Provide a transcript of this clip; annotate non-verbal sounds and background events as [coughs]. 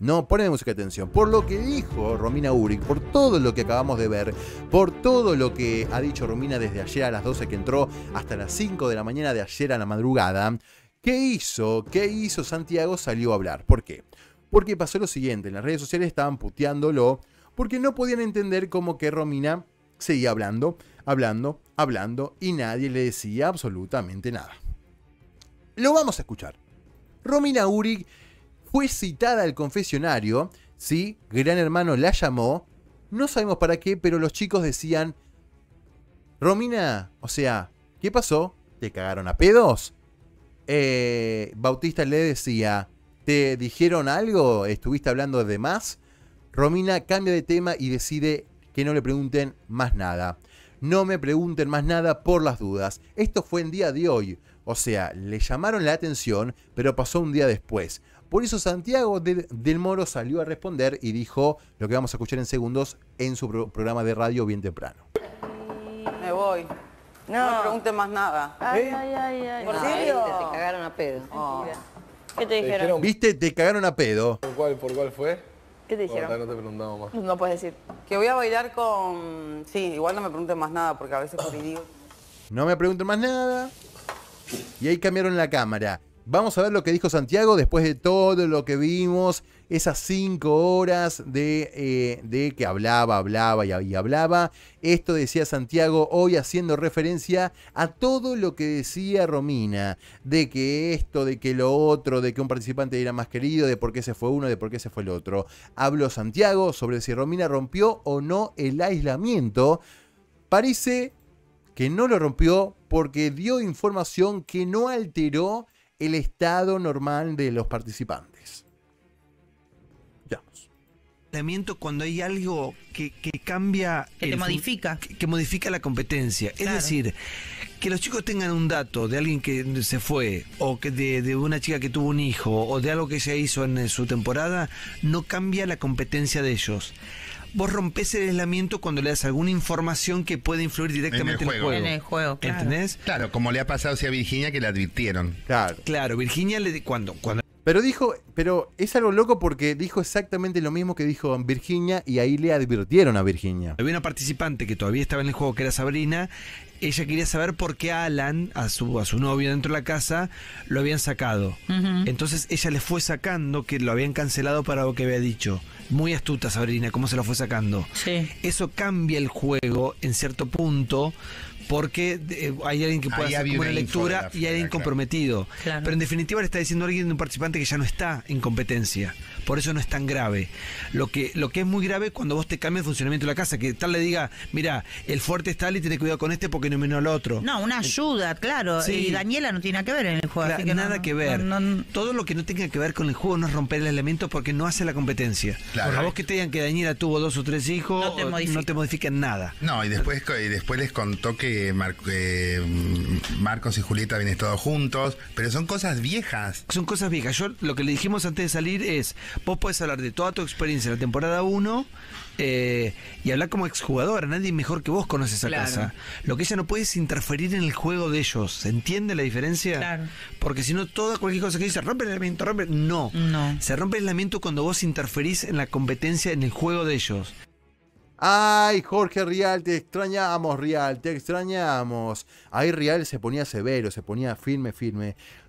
No, ponemos música de atención. Por lo que dijo Romina Urich por todo lo que acabamos de ver, por todo lo que ha dicho Romina desde ayer a las 12 que entró hasta las 5 de la mañana de ayer a la madrugada, ¿qué hizo? ¿Qué hizo Santiago? Salió a hablar. ¿Por qué? Porque pasó lo siguiente, en las redes sociales estaban puteándolo porque no podían entender cómo que Romina seguía hablando, hablando, hablando y nadie le decía absolutamente nada. Lo vamos a escuchar. Romina Uric fue citada al confesionario, sí, Gran Hermano la llamó, no sabemos para qué, pero los chicos decían, Romina, o sea, ¿qué pasó? ¿Te cagaron a pedos? Eh, Bautista le decía, ¿te dijeron algo? ¿Estuviste hablando de más? Romina cambia de tema y decide que no le pregunten más nada. No me pregunten más nada por las dudas. Esto fue en día de hoy. O sea, le llamaron la atención, pero pasó un día después. Por eso Santiago del, Moro salió a responder y dijo lo que vamos a escuchar en segundos en su programa de radio bien temprano. Me voy. No, me pregunten más nada. Ay, ¿Eh? ay, ay, ¿Por no, serio? Te, cagaron a pedo. Ah. ¿Qué te dijeron? te ¿Viste? Te cagaron a pedo. ¿Por cuál, por cuál fue? ¿Qué te dijeron? no te preguntamos más. No puedes decir. Que voy a bailar con... Sí, igual no me pregunten más nada porque a veces por [coughs] digo. No me pregunten más nada. Y ahí cambiaron la cámara. Vamos a ver lo que dijo Santiago después de todo lo que vimos, esas cinco horas eh, de, que hablaba, hablaba y, y, hablaba. Esto decía Santiago hoy haciendo referencia a todo lo que decía Romina, de que esto, de que lo otro, de que un participante era más querido, de por qué se fue uno, de por qué se fue el otro. Habló Santiago sobre si Romina rompió o no el aislamiento. Parece que no lo rompió porque dio información que no alteró el estado normal de los participantes cuando hay algo que, que cambia. Que modifica. Que, modifica la competencia. Es decir, que los chicos tengan un dato de alguien que se fue, o que de, una chica que tuvo un hijo, o de algo que se hizo en eh, su temporada, no cambia la competencia de ellos. Vos rompés el aislamiento cuando le das alguna información que puede influir directamente en el juego. En el juego, claro. Claro, como le ha pasado a Virginia que le advirtieron. Claro. Claro, Virginia le cuando, cuando pero dijo, pero es algo loco porque dijo exactamente lo mismo que dijo Virginia y ahí le advirtieron a Virginia. Había una participante que todavía estaba en el juego que era Sabrina. Ella quería saber por qué Alan, a su, a su novio dentro de la casa, lo habían sacado. Entonces ella le fue sacando que lo habían cancelado para lo que había dicho. Muy astuta Sabrina, cómo se lo fue sacando. Sí. Eso cambia el juego en cierto punto porque eh, hay alguien que puede hacer una lectura y hay alguien comprometido. Pero en definitiva le está diciendo alguien de un participante que ya no está en competencia. Por eso no es tan grave. Lo que, lo que es muy grave cuando vos te cambias el funcionamiento de la casa, que tal le diga, mira, el fuerte es tal y tiene cuidado con este porque no menos al otro. No, una eh, ayuda, claro. Y Daniela no tiene que ver en el juego. nada que ver. Todo lo que no tenga que ver con el juego no es romper el elemento porque no hace la competencia. Por a vos que te digan que Daniela tuvo dos o tres hijos, no te, modifiquen nada. No, y después, y después les contó que eh, eh, Marcos y Julieta habían estado juntos, pero son cosas viejas. Son cosas viejas. Yo lo que le dijimos antes de salir es, vos podés hablar de toda tu experiencia en la temporada 1 eh, y hablar como exjugador. Nadie mejor que vos conoce esa casa. Lo que ella no puede es interferir en el juego de ellos. ¿Se entiende la diferencia? Claro. Porque si no, toda cualquier cosa que dice, rompe el lamento, rompe... No. no. Se rompe el lamento cuando vos interferís en la competencia, en el juego de ellos. Ay, Jorge Rial, te extrañamos, Rial, te extrañamos. Ahí Rial se ponía severo, se ponía firme, firme.